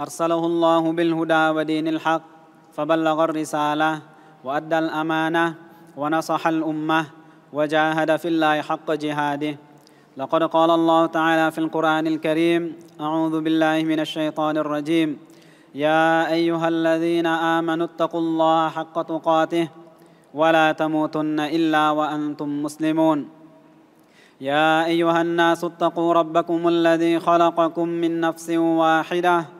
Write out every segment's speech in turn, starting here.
أرسله الله بالهدى ودين الحق فبلغ الرسالة وأدى الأمانة ونصح الأمة وجاهد في الله حق جهاده لقد قال الله تعالى في القرآن الكريم أعوذ بالله من الشيطان الرجيم يا أيها الذين آمنوا اتقوا الله حق تقاته ولا تموتن إلا وأنتم مسلمون يا أيها الناس اتقوا ربكم الذي خلقكم من نفس واحدة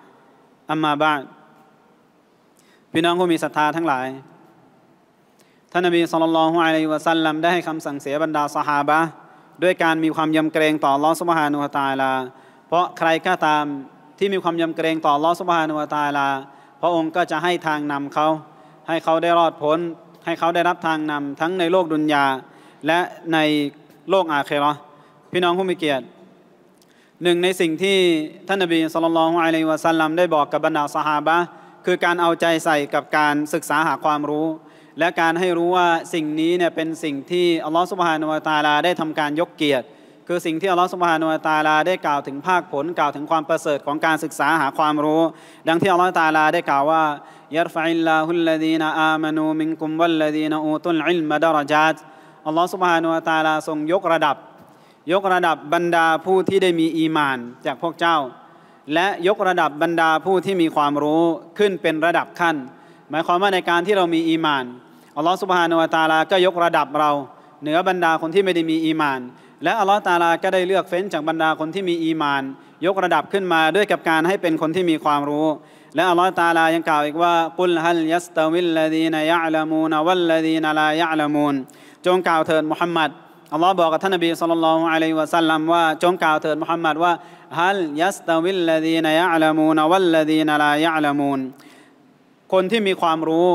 อัมมาบ้านพี่น้องผู้มีศรัทธาทั้งหลายท่านนบีสุลต่านลฮุอัลัยวะสัลลัมได้ให้คำสั่งเสียบรรดาสหาบะด้วยการมีความยำเกรงต่อลอสุบฮานุฮตาลา เพราะใครก็ตามที่มีความยำเกรงต่อลอสุบฮานุฮตาลา พระองค์ก็จะให้ทางนำเขาให้เขาได้รอดพ้นให้เขาได้รับทางนำทั้งในโลกดุนยาและในโลกอาเครอพี่น้องผู้มีเกียรติหนึ่งในสิ่งที่ท่านนบีสุลต่านลฮ์อะลัยวะสัลลัมได้บอกกับบรรดาสหายบะคือการเอาใจใส่กับการศึกษาหาความรู้ และการให้รู้ว่าสิ่งนี้เนี่ยเป็นสิ่งที่อัลลอฮฺสุบฮานุวะตาลาได้ทำการยกเกียรติ คือสิ่งที่อัลลอฮฺสุบฮานุวะตาลาได้กล่าวถึงภาคผลกล่าวถึงความประเสริฐของการศึกษาหาความรู้ ดังที่อัลลอฮฺตาลาได้กล่าวว่า ยัรฟะอิลลาฮุลลดีนอามานูมิงกุมวัลลดีนอูตุลอิลมะดารจัดอัลลอฮฺสุบฮานุวะตาลาทรงยกระดับยกระดับบรรดาผู้ที่ได้มีอีมาน จากพวกเจ้า และยกระดับบรรดาผู้ที่มีความรู้ขึ้นเป็นระดับขั้น หมายความว่าในการที่เรามีอีมานอัลลอฮฺสุบฮานุวาตาลาก็ยกระดับเรา เหนือบรรดาคนที่ไม่ได้มีอีมาน และอัลลอฮฺตาลาก็ได้เลือกเฟ้นจากบรรดาคนที่มีอีมาน ยกระดับขึ้นมาด้วยกับการให้เป็นคนที่มีความรู้ และอัลลอฮฺตาลายังกล่าวอีกว่ากุลฮัลยัสตาวิลลดีนยะลามูนวัลลดีนลายะลามูนจงกล่าวเถิดมุฮัมมัดอัลลอฮ์บอกกับท่านนบีสุลต่านอะอลัยวะสัลลัมว่าจงกล่าวเถิดมุฮัมมัดว่าฮัลยัสตาวิลลดีนยะลามูนวัลลดีนลายะลามูนคนที่มีความรู้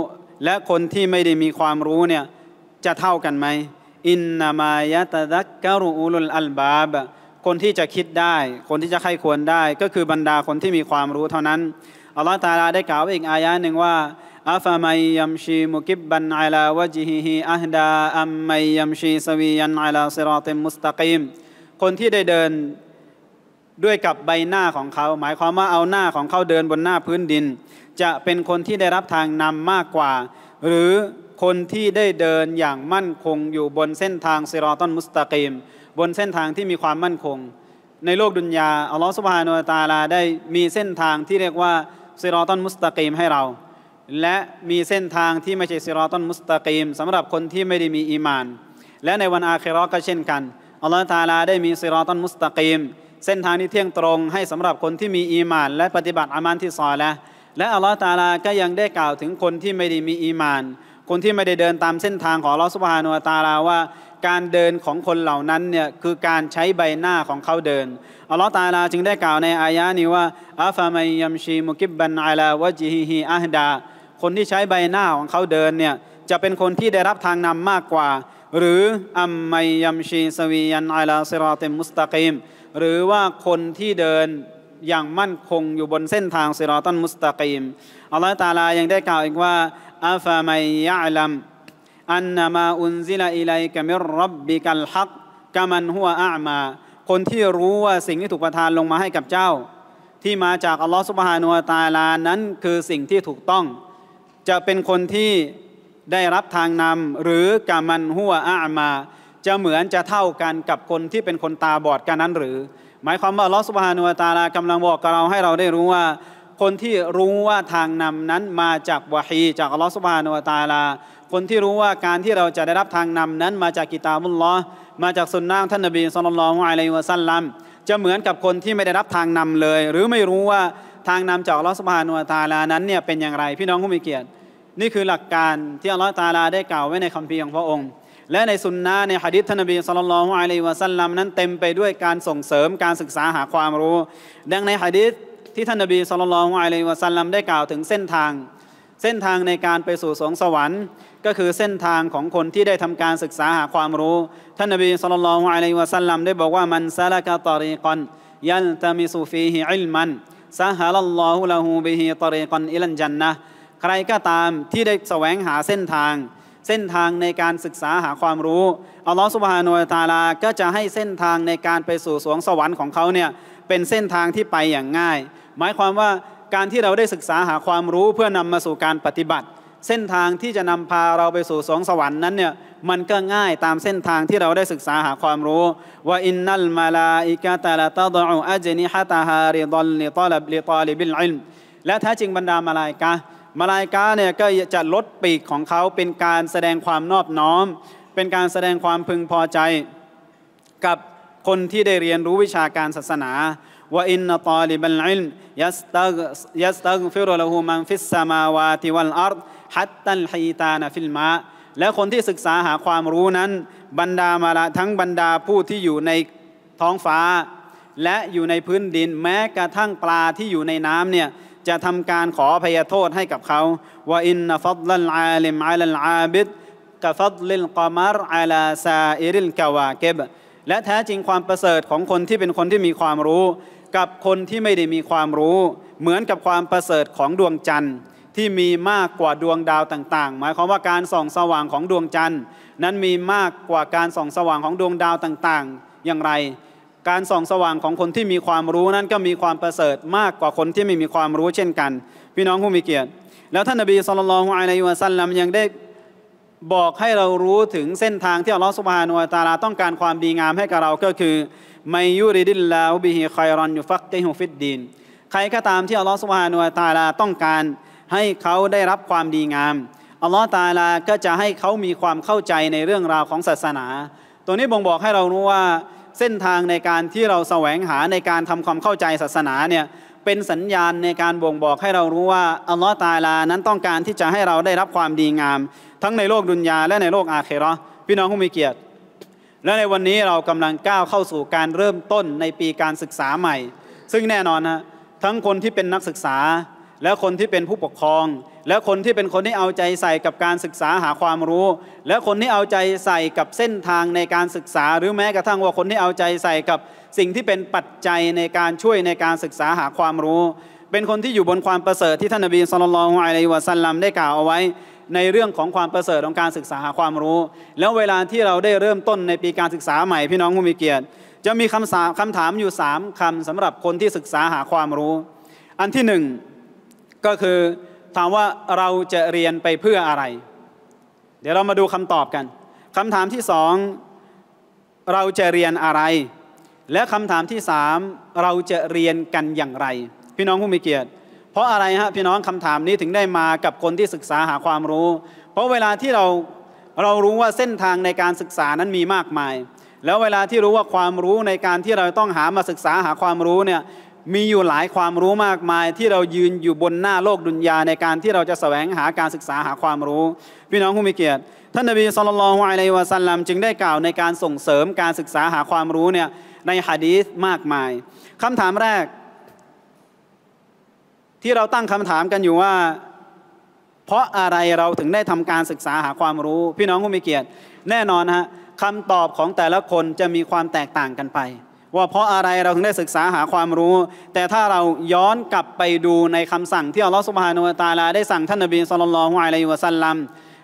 และคนที่ไม่ได้มีความรู้เนี่ยจะเท่ากันไหมอินนามายะตะดักกะรูอุลอัลบาบคนที่จะคิดได้ คนที่จะไข้ควรได้ ก็คือบรรดาคนที่มีความรู้เท่านั้นอัลลอฮ์ตาลาได้กล่าวอีกอายะหนึ่งว่าอาฟมัยยัมชี มุกิบบันอัลาวะจิฮิอัฮดาอัมมัยยัมชีสวียันอัลาซิรอตมุสตะกีม คนที่ ได้เดิน ด้วยกับใบหน้าของเขา หมายความว่า เอาหน้าของเขา เดินบนหน้าพื้นดิน จะเป็นคนที่ได้รับทางนำมากกว่า หรือ คนที่ได้เดินอย่างมั่นคง อยู่บนเส้นทางซิรอตันมุสตะกีม บนเส้นทางที่มีความมั่นคง ในโลกดุนยาอัลลอฮฺสุบฮานุตาลาได้มีเส้นทางที่เรียกว่าซิรอตันมุสตะกีมให้เราและมีเส้นทางที่ไม่ใช่ซิรอตันมุสตะกีมสำหรับคนที่ไม่ได้มีอีมาน และในวันอาคิรอก็เช่นกันอัลลอฮฺตาลาได้มีซิรอตันมุสตะกีม เส้นทางที่เที่ยงตรง ให้สำหรับคนที่มีอีมาน และปฏิบัติอามันที่ซอและและอัลลอฮฺตาลาก็ยังได้กล่าวถึงคนที่ไม่ได้มีอีมาน คนที่ไม่ได้เดินตามเส้นทางของลอสุบฮานุตาลาว่า การเดินของคนเหล่านั้นเนี่ยคือการใช้ใบหน้าของเขาเดินอัลลอฮฺตาลาจึงได้กล่าวในอายะนี้ว่าอัฟามัยยัมชี มุกิบบันอัลาวะจิฮีฮอัฮดาคนที่ใช้ใบหน้าของเขาเดินเนี่ยจะเป็นคนที่ได้รับทางนำมากกว่า หรือ อัมไมยัมชีสวียันอัลาซิรอติมุสตะกิมหรือว่าคนที่เดินอย่างมั่นคงอยู่บนเส้นทางซิรอตันมุสตะกิมอัลลอฮฺตาลายังได้กล่าวอีกว่าอัฟาไมยะลัมอันนามาอุนซิลาอิไลกะมิรรับบิกัลฮักกามันหัวอามา คนที่รู้ว่าสิ่งที่ถูกประทานลงมาให้กับเจ้า ที่มาจากอัลลอฮฺสุบฮานุวาตาลานั้นคือสิ่งที่ถูกต้องจะเป็นคนที่ได้รับทางนำหรือกามันหัวอามา จะเหมือนจะเท่ากันกับคนที่เป็นคนตาบอดกันนั้นหรือ หมายความว่าลอสุบานุตาลากำลังบอกกับเราให้เราได้รู้ว่า คนที่รู้ว่าทางนำนั้นมาจากวะฮีจากลอสุบานุตาลาคนที่รู้ว่าการที่เราจะได้รับทางนำนั้นมาจากกิตาบุลลอมาจากสุนนะท่านนบีสุลต่านละฮ์อะลัยวะสัลลัมจะเหมือนกับคนที่ไม่ได้รับทางนำเลย หรือไม่รู้ว่าทางนำจากอัลลอฮ์สุบฮานุอัตาลานั้นเนี่ยเป็นอย่างไรพี่น้องผู้มีเกียรติ นี่คือหลักการที่อัลลอฮฺตาลาได้กล่าวไว้ในคัมภีร์ของพระองค์ และในสุนนะในฮะดิษท่านนบีสุลตัละฮุอะลัยวะสัลลัมนั้นเต็มไปด้วยการส่งเสริมการศึกษาหาความรู้ ดังในฮะดิษที่ท่านนบีสุลตัละฮุอะลัยวะสัลลัมได้กล่าวถึงเส้นทาง เส้นทางในการไปสู่สวงสวรรค์ ก็คือเส้นทางของคนที่ได้ทำการศึกษาหาความรู้ท่านนบีสุลต่านละฮ์อะลัยวะสัลลัมได้บอกว่ามันซาลกะตอรีกอนยัลตามิซูฟีฮิอิลมันซาฮาลลอฮุลาฮูบิฮีตรีกอนอิลันจันนะใครก็ตามที่ได้แสวงหาเส้นทาง เส้นทางในการศึกษาหาความรู้อัลลอฮฺสุบฮานุตาลาก็จะให้เส้นทางในการไปสู่สวงสวรรค์ของเขาเนี่ยเป็นเส้นทางที่ไปอย่างง่าย หมายความว่าการที่เราได้ศึกษาหาความรู้เพื่อนำมาสู่การปฏิบัติ เส้นทางที่จะนำพาเราไปสู่สวงสวรรค์นั้นเนี่ยมันก็ง่ายตามเส้นทางที่เราได้ศึกษาหาความรู้ว่าอินนัลมาลาอิกะตาลาตาดออัจนิฮะตาฮาริดลลิตาลลิตาลิบิลอิลมและแท้จริงบรรดามาลายกามาลายกาเนี่ยก็จะลดปีกของเขาเป็นการแสดงความนอบน้อม เป็นการแสดงความพึงพอใจ กับคนที่ได้เรียนรู้วิชาการศาสนาว่าอินนตอลิบัลอิลมยัสตักยัสตักฟิรุลหูมันฟิสสมาวาติวัลอัรฮัตตัลฮีตานฟิลมาและคนที่ศึกษาหาความรู้นั้น บรรดามาละทั้งบรรดาผู้ที่อยู่ในท้องฟ้า และอยู่ในพื้นดิน แม้กระทั่งปลาที่อยู่ในน้ำเนี่ยจะทำการขอพยโทษให้กับเขาว่าอินฟัดลลอาลิมอาลัลอาบิดกฟัดลิลกามารอาลาซาอิริลกาวาเกบและแท้จริงความประเสริฐของคนที่เป็นคนที่มีความรู้ กับคนที่ไม่ได้มีความรู้ เหมือนกับความประเสริฐของดวงจันทร์ที่มีมากกว่าดวงดาวต่าง ๆ หมายความว่าการส่องสว่างของดวงจันทร์นั้นมีมากกว่าการส่องสว่างของดวงดาวต่างๆ อย่างไร การส่องสว่างของคนที่มีความรู้นั้นก็มีความประเสริฐมากกว่าคนที่ไม่มีความรู้เช่นกัน พี่น้องผู้มีเกียรติ แล้วท่านนบีสุลต่านของอัลลอฮฺสันลำยังได้บอกให้เรารู้ถึงเส้นทางที่อัลลอฮฺสุบฮานุอัตาลาต้องการความดีงามให้กับเราก็คือไมยูริดิลลาบิฮิคอยรอนยูฟักเตหุฟิดดีน ใครก็ตามที่อัลลอฮฺสุบฮานุอัตาลาต้องการให้เขาได้รับความดีงาม อัลลอฮ์ตาลาก็จะให้เขามีความเข้าใจในเรื่องราวของศาสนา ตัวนี้บ่งบอกให้เรารู้ว่าเส้นทางในการที่เราแสวงหาในการทำความเข้าใจศาสนาเนี่ยเป็นสัญญาณในการบ่งบอกให้เรารู้ว่าอัลลอฮ์ตาลานั้นต้องการที่จะให้เราได้รับความดีงาม ทั้งในโลกดุนยาและในโลกอาเครอพี่น้องผู้มีเกียรติ และในวันนี้เรากำลังก้าวเข้าสู่การเริ่มต้นในปีการศึกษาใหม่ ซึ่งแน่นอนนะทั้งคนที่เป็นนักศึกษาและคนที่เป็นผู้ปกครอง และคนที่เป็นคนที่เอาใจใส่กับการศึกษาหาความรู้ และคนที่เอาใจใส่กับเส้นทางในการศึกษา หรือแม้กระทั่งว่าคนที่เอาใจใส่กับสิ่งที่เป็นปัจจัยในการช่วยในการศึกษาหาความรู้ เป็นคนที่อยู่บนความประเสริฐที่ท่านนบีสุลต่านอะลัยฮิวะสัลลัมได้กล่าวเอาไว้ ในเรื่องของความประเสริฐของการศึกษาหาความรู้ แล้วเวลาที่เราได้เริ่มต้นในปีการศึกษาใหม่พี่น้องผู้มีเกียรติ จะมีคำถามอยู่ 3 คำ สำหรับคนที่ศึกษาหาความรู้ อันที่1ก็คือถามว่าเราจะเรียนไปเพื่ออะไร เดี๋ยวเรามาดูคำตอบกัน คำถามที่สองเราจะเรียนอะไร และคำถามที่สามเราจะเรียนกันอย่างไร พี่น้องผู้มีเกียรติ เพราะอะไรฮะพี่น้องคำถามนี้ถึงได้มากับคนที่ศึกษาหาความรู้ เพราะเวลาที่เราเรารู้ว่าเส้นทางในการศึกษานั้นมีมากมาย แล้วเวลาที่รู้ว่าความรู้ในการที่เราต้องหามาศึกษาหาความรู้เนี่ยมีอยู่หลายความรู้มากมาย ที่เรายืนอยู่บนหน้าโลกดุนยาในการที่เราจะแสวงหาการศึกษาหาความรู้พี่น้องผู้มีเกียรติท่านนบีสุลต่านละฮ์อะลวะซัลลัมจึงได้กล่าวในการส่งเสริมการศึกษาหาความรู้เนี่ยในฮะดีสมากมายคำถามแรกที่เราตั้งคำถามกันอยู่ว่า เพราะอะไรเราถึงได้ทำการศึกษาหาความรู้พี่น้องผู้มีเกียรติ แน่นอนฮะคำตอบของแต่ละคนจะมีความแตกต่างกันไปว่า เพราะอะไรเราถึงได้ศึกษาหาความรู้ แต่ถ้าเราย้อนกลับไปดูในคำสั่งที่อัลลอฮฺสุบฮานุตาลาได้สั่งท่านนบีสุลต่านละฮ์อะลัยฮิวะสัลลัม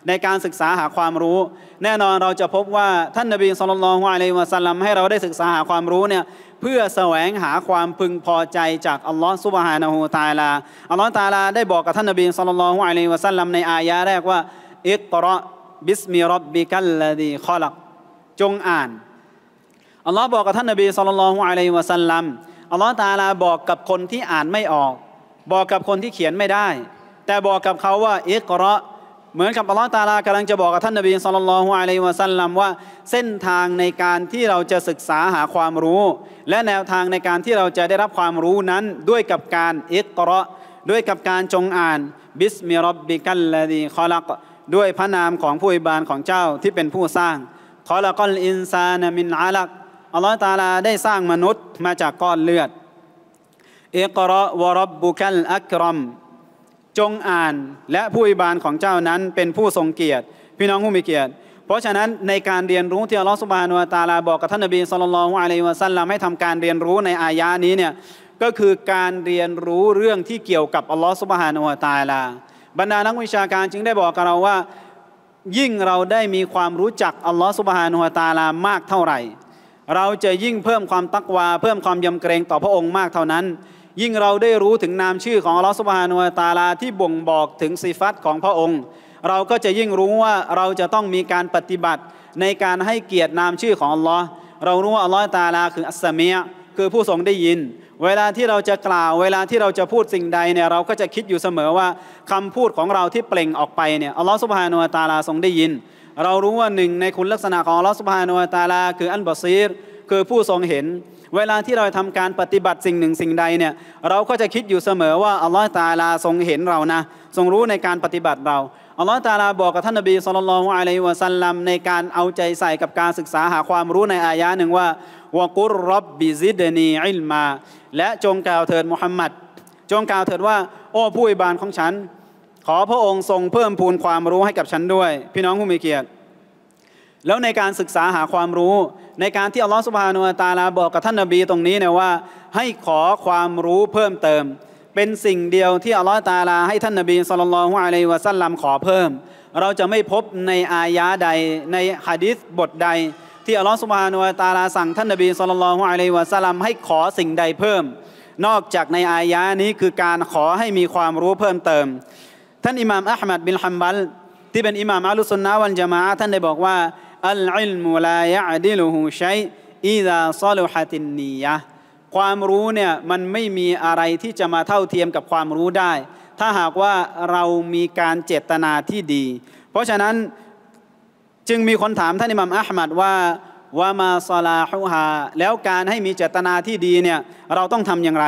ในการศึกษาหาความรู้ แน่นอนเราจะพบว่าท่านนบีสุลต่านละฮ์อะลัยฮิวะสัลลัมให้เราได้ศึกษาหาความรู้เนี่ยเพื่อแสวงหาความพึงพอใจจากอัลลอฮฺสุบฮานุตาลาอัลลอฮฺตาลาได้บอกกับท่านนบีสุลต่านละฮ์อะลัยฮิวะสัลลัมในอายะแรกว่าอิกรอบิสมิรับบิกัลลดีขอลักจงอ่านอัลลอฮ์บอกกับท่านนบีสุลต่านละฮ์อะลัยวะสัลลัมอัลลอฮ์ตาลาบอกกับคนที่อ่านไม่ออก บอกกับคนที่เขียนไม่ได้ แต่บอกกับเขาว่าอิกรอ เหมือนกับอัลลอฮ์ตาลากำลังจะบอกกับท่านนบีสุลต่านละฮ์อะลัยวะสัลลัมว่า เส้นทางในการที่เราจะศึกษาหาความรู้ และแนวทางในการที่เราจะได้รับความรู้นั้นด้วยกับการอิกรอ ด้วยกับการจงอ่านบิสมิรบบิกัลลดีคอลักด้วยพระนามของผู้อิบานของเจ้าที่เป็นผู้สร้างคอลักอลอินซานมินอาลักอัลลอฮฺตาลาได้สร้างมนุษย์มาจากก้อนเลือด เอกรอวรบบุคัลอักรอมจงอ่านและผู้อิบานของเจ้านั้นเป็นผู้ทรงเกียรติ พี่น้องผู้มีเกียรติ เพราะฉะนั้นในการเรียนรู้ที่อัลลอฮฺสุบานุตาลาบอกกับท่านนบีสุลต่านอัลัยวะสัลลัมให้ทำการเรียนรู้ในอายานี้เนี่ยก็คือการเรียนรู้เรื่องที่เกี่ยวกับอัลลอฮฺสุบฮานุตาลาบรรดานักวิชาการจึงได้บอกกับเราว่ายิ่งเราได้มีความรู้จักอัลลอฮฺสุบฮานุตาลามากเท่าไหร่เราจะยิ่งเพิ่มความตักวาเพิ่มความยำเกรงต่อพระองค์มากเท่านั้น ยิ่งเราได้รู้ถึงนามชื่อของอัลลอฮสุบฮานุตาลาที่บ่งบอกถึงสีฟัตของพระองค์ เราก็จะยิ่งรู้ว่าเราจะต้องมีการปฏิบัติในการให้เกียรตินามชื่อของอัลลอฮ์เรารู้ว่าอัลลอฮ์ตาลาคืออัสสเมียคือผู้ทรงได้ยิน เวลาที่เราจะกล่าวเวลาที่เราจะพูดสิ่งใดเนี่ยเรา ก็จะคิดอยู่เสมอว่า คำพูดของเราที่เปล่งออกไปเนี่ยอัลลอฮ์สุบฮานุตาลาทรงได้ยินเรารู้ว่าหนึ่งในคุณลักษณะของลอสพาโนตาลาคืออันบอซีร คือผู้ทรงเห็น เวลาที่เราทำการปฏิบัติสิ่งหนึ่งสิ่งใดเนี่ยเราก็จะคิดอยู่เสมอว่าอัลลอฮ์ตาลาทรงเห็นเรานะทรงรู้ในการปฏิบัติเราอัลลอฮ์ตาลาบอกกับท่านนบีสุลต่านอะลัยวะสัลลัมในการเอาใจใส่กับการศึกษาหาความรู้ในอายะหนึ่งว่าวกุรรับบิซิดนีอิลมา และจงกล่าวเถิดมุฮัมมัดจงกล่าวเถิดว่า โอ้ผู้อิบานของฉันขอพระองค์ทรงเพิ่มพูนความรู้ให้กับฉันด้วย พี่น้องผู้มีเกียรติแล้วในการศึกษาหาความรู้ในการที่อัลลอฮฺสุบฮานุตาลาบอกกับท่านนบีตรงนี้เนี่ยว่าให้ขอความรู้เพิ่มเติม เป็นสิ่งเดียวที่อัลลอฮฺตาลาให้ท่านนบีสุลต่านละฮ์อะลัยวะสัลลัมขอเพิ่ม เราจะไม่พบในอายะใดในฮะดิษบทใด ที่อัลลอฮฺสุบฮานุตาลาสั่งท่านนบีสุลต่านละฮ์อะลัยวะสัลลัมให้ขอสิ่งใดเพิ่ม นอกจากในอายะนี้คือการขอให้มีความรู้เพิ่มเติมท่านอิหม่ามอัลมัดบินฮัมบัลที่เป็นอิหม่ามอัลลุสุนนะวันจามะท่านได้บอกว่าอัลอิลมุลายะดิลูฮูชัยอิดะซาลูฮะตินนียะความรู้เนี่ยมันไม่มีอะไรที่จะมาเท่าเทียมกับความรู้ได้ ถ้าหากว่าเรามีการเจตนาที่ดี เพราะฉะนั้นจึงมีคนถามท่านอิหม่ามอัลมัดว่าวามาซาลาฮุฮาแล้วการให้มีเจตนาที่ดีเนี่ยเราต้องทำอย่างไร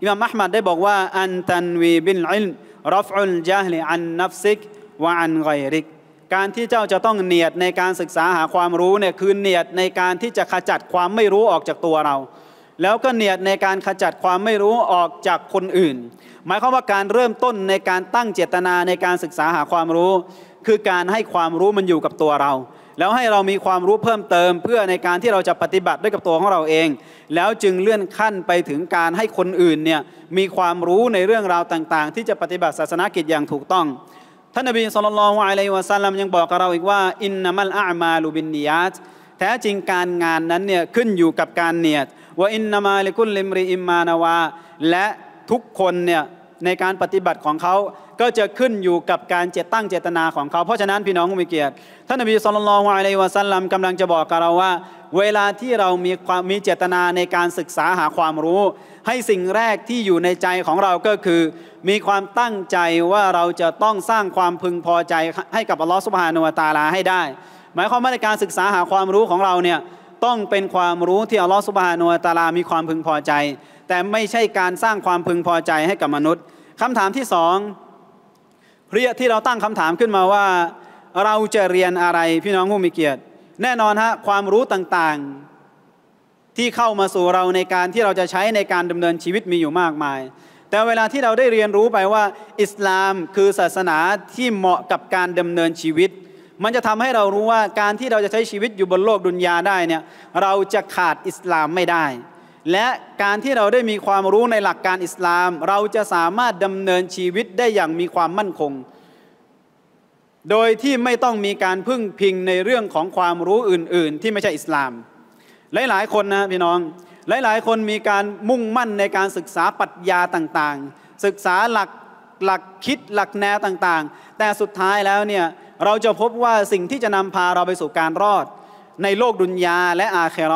อิหม่ามอัลมัดได้บอกว่าอันตันวีบินอิลมรอฟอุลยาลิอันนับซิกวาอันไกริกการที่เจ้าจะต้องเนียดในการศึกษาหาความรู้เนี่ยคือเนียดในการที่จะขจัดความไม่รู้ออกจากตัวเรา แล้วก็เนียดในการขจัดความไม่รู้ออกจากคนอื่น หมายความว่าการเริ่มต้นในการตั้งเจตนาในการศึกษาหาความรู้ คือการให้ความรู้มันอยู่กับตัวเราแล้วให้เรามีความรู้เพิ่มเติมเพื่อในการที่เราจะปฏิบัติด้วยกับตัวของเราเอง แล้วจึงเลื่อนขั้นไปถึงการให้คนอื่นเนี่ยมีความรู้ในเรื่องราวต่างๆ ที่จะปฏิบัติศาสนกิจอย่างถูกต้อง ท่านนบีสุลต่านละอะลัยวะซัลลัมยังบอกกับเราอีกว่าอินนัมัลอามาลูบินเนียตแท้จริงการงานนั้นเนี่ยขึ้นอยู่กับการเนียดว่าอินนามาลิกุลลิมรีอิมมานาวาและทุกคนเนี่ยในการปฏิบัติของเขาก็จะขึ้นอยู่กับการเจตตั้งเจตนาของเขา เพราะฉะนั้นพี่น้องผู้มีเกียรติ ท่านับดสุลลอานลอะลัยวะสัลลัมกำลังจะบอกกับเราว่า เวลาที่เรามีความมีเจตนาในการศึกษาหาความรู้ ให้สิ่งแรกที่อยู่ในใจของเราก็คือ มีความตั้งใจว่าเราจะต้องสร้างความพึงพอใจให้กับอัลลอฮฺสุบฮานุวตาลาให้ได้ หมายความว่าในการศึกษาหาความรู้ของเราเนี่ยต้องเป็นความรู้ที่อัลลอฮฺสุบฮานุวตาลามีความพึงพอใจ แต่ไม่ใช่การสร้างความพึงพอใจให้กับมนุษย์คำถามที่สองเรียที่เราตั้งคำถามขึ้นมาว่า เราจะเรียนอะไรพี่น้องผู้มีเกียรติ แน่นอนฮะความรู้ต่างๆ ที่เข้ามาสู่เราในการที่เราจะใช้ในการดำเนินชีวิตมีอยู่มากมาย แต่เวลาที่เราได้เรียนรู้ไปว่าอิสลามคือศาสนาที่เหมาะกับการดำเนินชีวิต มันจะทำให้เรารู้ว่าการที่เราจะใช้ชีวิตอยู่บนโลกดุนยาได้เนี่ยเราจะขาดอิสลามไม่ได้และการที่เราได้มีความรู้ในหลักการอิสลาม เราจะสามารถดำเนินชีวิตได้อย่างมีความมั่นคง โดยที่ไม่ต้องมีการพึ่งพิงในเรื่องของความรู้อื่นๆ ที่ไม่ใช่อิสลาม หลาย ๆ คนนะพี่น้อง หลาย ๆ คนมีการมุ่งมั่นในการศึกษาปรัชญาต่างๆ ศึกษาหลักหลักคิดหลักแนวต่างๆ แต่สุดท้ายแล้วเนี่ยเราจะพบว่าสิ่งที่จะนำพาเราไปสู่การรอด ในโลกดุนยาและอาเคร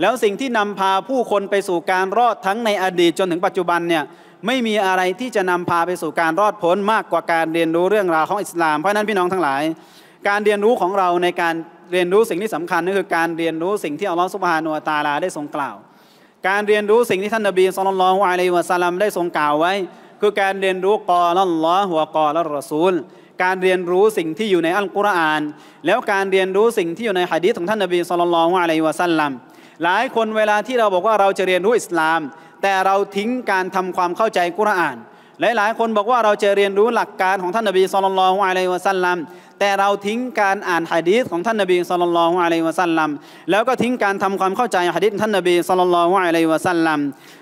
แล้วสิ่งที่นำพาผู้คนไปสู่การรอดทั้งในอดีตจนถึงปัจจุบันเนี่ยไม่มีอะไรที่จะนำพาไปสู่การรอดพ้นมากกว่าการเรียนรู้เรื่องราวของอิสลาม เพราะนั้นพี่น้องทั้งหลายการเรียนรู้ของเราในการเรียนรู้สิ่งที่สำคัญก็คือ การเรียนรู้สิ่งที่อัลลอฮฺสุบฮานุอัตาลาได้ทรงกล่าวการเรียนรู้สิ่งที่ท่านนบีสุลต่านละฮ์อะลัยวะสัลลัมได้ทรงกล่าวไว้ คือการเรียนรู้กอลัลลอฮฺหัวกอละรอซูล การเรียนรู้สิ่งที่อยู่ในอัลกุรอาน แล้วการเรียนรู้สิ่งที่อยู่ในฮะดีษของท่านนบีสุลต่านละฮ์อะลัยวะสัลลัมหลายคนเวลาที่เราบอกว่าเราจะเรียนรู้อิสลาม แต่เราทิ้งการทำความเข้าใจกุรอาน หลายหลายคนบอกว่าเราจะเรียนรู้หลักการของท่านนบีสุลต่านละฮ์อะลัยวะสัลลัมแต่เราทิ้งการอ่านฮะดีษของท่านนบีสุลต่านละฮ์อะลัยวะสัลลัมแล้วก็ทิ้งการทำความเข้าใจฮะดีษท่านนบีสุลต่านละฮ์อะลัยวะสัลลัม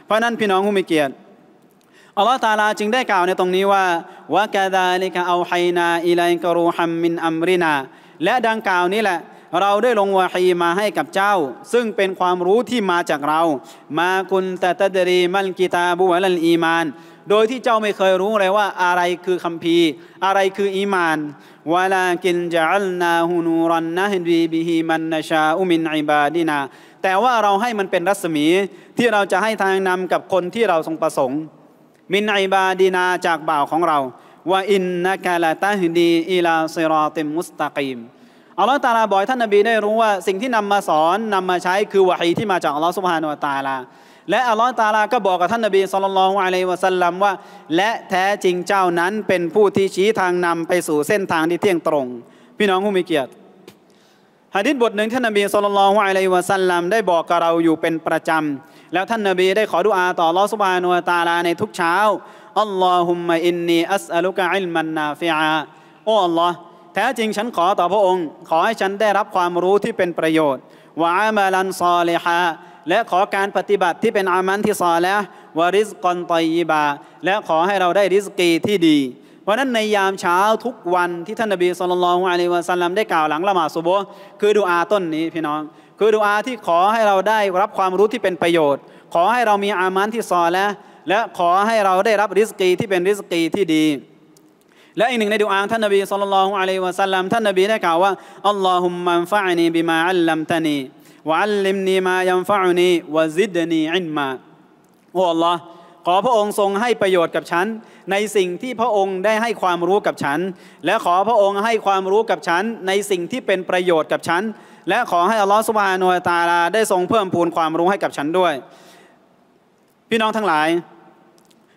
เพราะนั้นพี่น้องผู้มีเกียรติอัลลอฮฺตาลาจึงได้กล่าวในตรงนี้ว่าวะกะดาลิกะเอาไฮนาอิลัยกรูฮัมมินอัมรินาและดังกล่าวนี้แหละเราได้ลงวาฮีมาให้กับเจ้า ซึ่งเป็นความรู้ที่มาจากเรา มาคุณแต่ตะดรีมัลกิตาบุวะลันอีมาน โดยที่เจ้าไม่เคยรู้เลยว่าอะไรคือคัมภีร์อะไรคืออีมานวาลากินจัลนาฮูนูรันนะฮินดีบิฮิมันนชาอุมินอิบาดีนา แต่ว่าเราให้มันเป็นรัศมี ที่เราจะให้ทางนำกับคนที่เราทรงประสงค์ มินอิบาดีนาจากบ่าวของเราว่าอินนะกาลาตาฮินดีอิลาซิรอติมมุสตะกีมอัลลอฮ์ตาลาบอกท่านนบีได้รู้ว่าสิ่งที่นำมาสอนนำมาใช้คือวะฮีที่มาจากอัลลอฮ์สุบฮานุตาลาและอัลลอฮ์ตาลาก็บอกกับท่านนบีสุลต่านอะลัยวะสัลลัมว่า และแท้จริงเจ้านั้นเป็นผู้ที่ชี้ทางนำไปสู่เส้นทางที่เที่ยงตรง พี่น้องผู้มีเกียรติฮะดิษบทหนึ่งท่านนบีสุลต่านอะลัยวะสัลลัมได้บอกกับเราอยู่เป็นประจำแล้วท่านนบีได้ขอดุอาต่ออัลลอฮ์สุบฮานุตาลาในทุกเช้าอัลลอฮุมมะอินนีอัสอัลุกะอิลมันนาฟิอาโอ้อัลลอฮ์แท้จริงฉันขอต่อพระองค์ ขอให้ฉันได้รับความรู้ที่เป็นประโยชน์วามาลันซอเลฮาและขอการปฏิบัติที่เป็นอามันที่ซอแล้ววาริสกอนตอยีบา และขอให้เราได้ริสกีที่ดี เพราะนั้นในยามเช้าทุกวันที่ท่านนบีสุลต่านละอัลลอฮฺสัลลัมได้กล่าวหลังละหมาดสุบโบคือดูอาต้นนี้พี่น้อง คือดูอาที่ขอให้เราได้รับความรู้ที่เป็นประโยชน์ ขอให้เรามีอามันที่ซอแล้วและขอให้เราได้รับริสกีที่เป็นริสกีที่ดีและอีกหนึ่งในดุอาท่านนบีสุลต่านอะลัยวะสัลลัมท่านนบีได้กล่าวว่าอัลลอฮุมมัฟะนีบิมาอัลลัมตานีวะอัลลิมนีมายัมฟะนีวะซิดนีอินมาโอ้ Allah ขอพระองค์ทรงให้ประโยชน์กับฉัน ในสิ่งที่พระองค์ได้ให้ความรู้กับฉัน และขอพระองค์ให้ความรู้กับฉัน ในสิ่งที่เป็นประโยชน์กับฉัน และขอให้อัลลอฮฺสุบฮานุตาลาได้ทรงเพิ่มพูนความรู้ให้กับฉันด้วยพี่น้องทั้งหลาย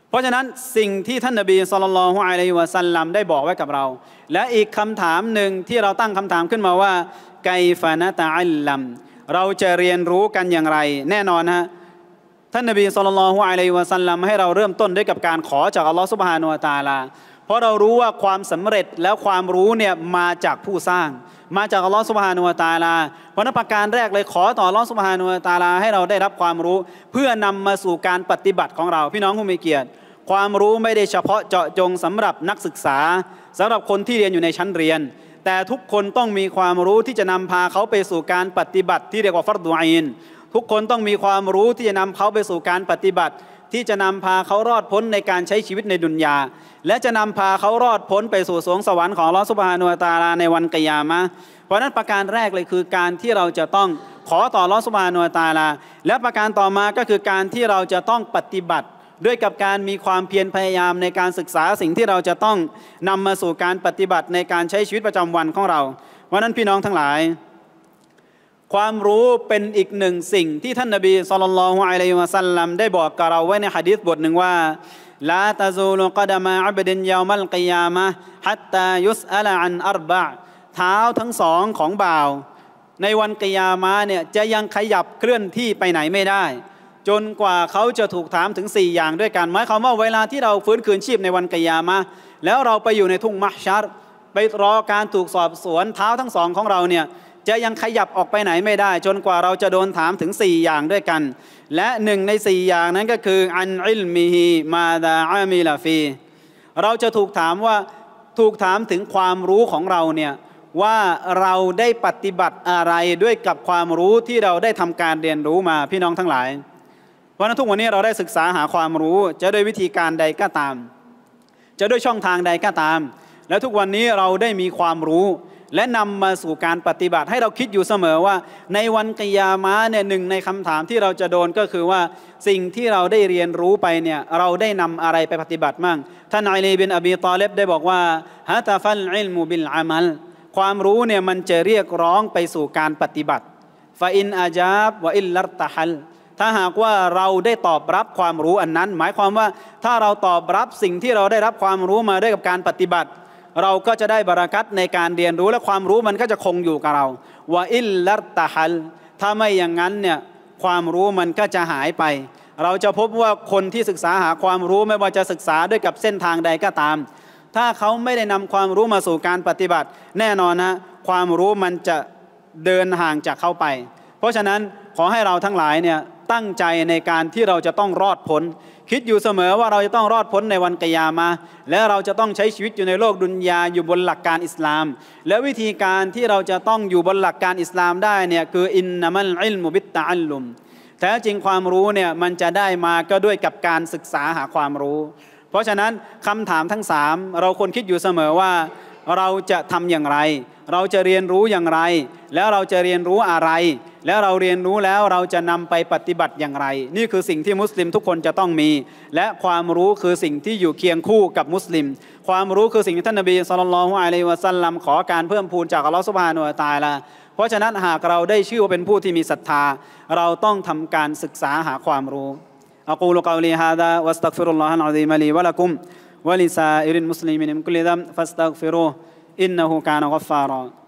เพราะฉะนั้นสิ่งที่ท่านนบีสุลต่านฮอะลยฮวะสัลลัมได้บอกไว้กับเรา และอีกคำถามหนึ่งที่เราตั้งคำถามขึ้นมาว่าไกฟานะตาอัลลัมเราจะเรียนรู้กันอย่างไร แน่นอนฮะ ท่านนบีสุลต่านฮอะลยฮวะสัลลัมให้เราเริ่มต้นด้วยกับการขอจากอัลลอฮฺสุบฮานุอัตาลาเพราะเรารู้ว่าความสำเร็จแล้วความรู้เนี่ยมาจากผู้สร้าง มาจากอัลลอฮฺสุบฮานุวตาลาเพราะนักประการแรกเลยขอต่ออัลลอฮฺสุบฮานุวตาลาให้เราได้รับความรู้ เพื่อนำมาสู่การปฏิบัติของเราพี่น้องผู้มีเกียรติ ความรู้ไม่ได้เฉพาะเจาะจงสำหรับนักศึกษา สำหรับคนที่เรียนอยู่ในชั้นเรียน แต่ทุกคนต้องมีความรู้ที่จะนำพาเขาไปสู่การปฏิบัติที่เรียกว่าฟัดดูอินทุกคนต้องมีความรู้ที่จะนำเขาไปสู่การปฏิบัติที่จะนำพาเขารอดพ้นในการใช้ชีวิตในดุนยาและจะนำพาเขารอดพ้นไปสู่สวงสวรรค์ของลอสุภานุตาลาในวันกิยามะเพราะนั้นประการแรกเลยคือ การที่เราจะต้องขอต่อลอสุภานุตาลาและประการต่อมาก็คือการที่เราจะต้องปฏิบัติ ด้วยกับการมีความเพียรพยายาม ในการศึกษาสิ่งที่เราจะต้องนำมาสู่การปฏิบัติในการใช้ชีวิตประจำวันของเราเพราะนั้นพี่น้องทั้งหลายความรู้เป็นอีกหนึ่งสิ่งที่ท่านนบีสุลต่านละฮ์อไลัยฮิสัลลัมได้บอกกับเราไว้ในฮะดีษบทหนึ่งว่า ลาตาซูลกัดมา อับดินยามัลกิยามะฮัตตายุสอัลอันอัรบะเท้าทั้งสองของบ่าว ในวันกิยามะเนี่ย จะยังขยับเคลื่อนที่ไปไหนไม่ได้ จนกว่าเขาจะถูกถามถึง 4 อย่างด้วยกันหมายความว่าเวลาที่เราฟื้นคืนชีพในวันกิยามะแล้วเราไปอยู่ในทุ่งมัชชัรไปรอการถูกสอบสวนเท้าทั้งสองของเราเนี่ยจะยังขยับออกไปไหนไม่ได้จนกว่าเราจะโดนถามถึง 4 อย่างด้วยกัน และหนึ่งใน 4 อย่างนั้นก็คืออันอิลมีฮีมาดาอามิลาฟีเราจะถูกถามว่าถูกถามถึงความรู้ของเราเนี่ยว่าเราได้ปฏิบัติอะไรด้วยกับความรู้ที่เราได้ทำการเรียนรู้มาพี่น้องทั้งหลายเพราะนั้นทุกวันนี้เราได้ศึกษาหาความรู้จะด้วยวิธีการใดก็ตาม จะด้วยช่องทางใดก็ตาม และทุกวันนี้เราได้มีความรู้และนำมาสู่การปฏิบัติ ให้เราคิดอยู่เสมอว่า ในวันกิยามะเนี่ยหนึ่งในคำถามที่เราจะโดนก็คือว่าสิ่งที่เราได้เรียนรู้ไปเนี่ยเราได้นำอะไรไปปฏิบัติมั่งท่านอัลีบินอบีตอเลบได้บอกว่าฮะตาฟัลอิลมูบิลอามัลความรู้เนี่ยมันจะเรียกร้องไปสู่การปฏิบัติฟาอินอาจาบวะอิลลัตะฮัลถ้าหากว่าเราได้ตอบรับความรู้อันนั้น หมายความว่าถ้าเราตอบรับสิ่งที่เราได้รับความรู้มาด้วยกับการปฏิบัติเราก็จะได้บรากัตในการเรียนรู้และความรู้มันก็จะคงอยู่กับเราว่าอิลลัตตะฮัล ถ้าไม่อย่างนั้นเนี่ยความรู้มันก็จะหายไป เราจะพบว่าคนที่ศึกษาหาความรู้ไม่ว่าจะศึกษาด้วยกับเส้นทางใดก็ตาม ถ้าเขาไม่ได้นำความรู้มาสู่การปฏิบัติ แน่นอนนะความรู้มันจะเดินห่างจากเขาไป เพราะฉะนั้นขอให้เราทั้งหลายเนี่ยตั้งใจในการที่เราจะต้องรอดพ้นคิดอยู่เสมอว่าเราจะต้องรอดพ้นในวันกิยามาและเราจะต้องใช้ชีวิตอยู่ในโลกดุนยาอยู่บนหลักการอิสลาม และวิธีการที่เราจะต้องอยู่บนหลักการอิสลามได้เนี่ยคืออินนามัลอิลมุบิตตะอัลลุมแท้จริงความรู้เนี่ยมันจะได้มาก็ด้วยกับการศึกษาหาความรู้ เพราะฉะนั้นคำถามทั้ง 3 เราควรคิดอยู่เสมอว่าเราจะทำอย่างไร เราจะเรียนรู้อย่างไร แล้วเราจะเรียนรู้อะไร แล้วเราเรียนรู้แล้วเราจะนำไปปฏิบัติอย่างไร นี่คือสิ่งที่มุสลิมทุกคนจะต้องมี และความรู้คือสิ่งที่อยู่เคียงคู่กับมุสลิม ความรู้คือสิ่งที่ท่านนบีสุลต่านละฮ์อะลัยวะสัลลัมขอการเพิ่มพูนจากอัลลอฮฺสุบฮานุตาละ เพราะฉะนั้นหากเราได้ชื่อว่าเป็นผู้ที่มีศรัทธา เราต้องทำการศึกษาหาความรู้ะวัสตักฟิรุลลอฮ غ อัลลอฮ ا มะลีวะลักุม ولسائر المسلمين من كل ذنب فاستغفروه إنه كان غفارا